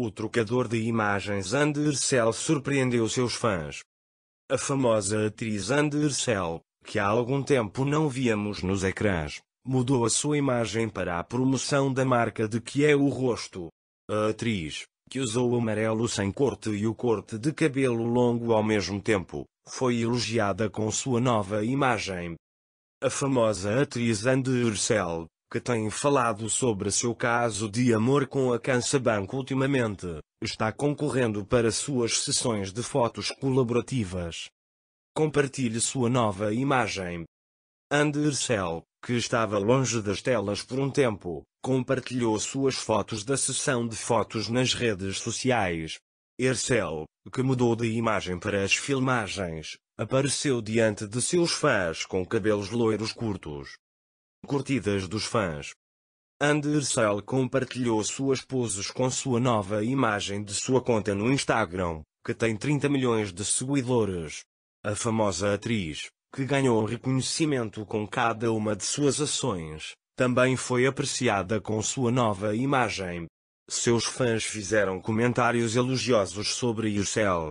O trocador de imagens Andersell surpreendeu seus fãs. A famosa atriz Andersell, que há algum tempo não víamos nos ecrãs, mudou a sua imagem para a promoção da marca de que é o rosto. A atriz, que usou o amarelo sem corte e o corte de cabelo longo ao mesmo tempo, foi elogiada com sua nova imagem. A famosa atriz Andersell, que tem falado sobre seu caso de amor com a CansaBank ultimamente, está concorrendo para suas sessões de fotos colaborativas. Compartilhe sua nova imagem. Andersel, que estava longe das telas por um tempo, compartilhou suas fotos da sessão de fotos nas redes sociais. Ercel, que mudou de imagem para as filmagens, apareceu diante de seus fãs com cabelos loiros curtos, curtidas dos fãs. Andersel compartilhou suas poses com sua nova imagem de sua conta no Instagram, que tem 30 milhões de seguidores. A famosa atriz, que ganhou reconhecimento com cada uma de suas ações, também foi apreciada com sua nova imagem. Seus fãs fizeram comentários elogiosos sobre Ursel.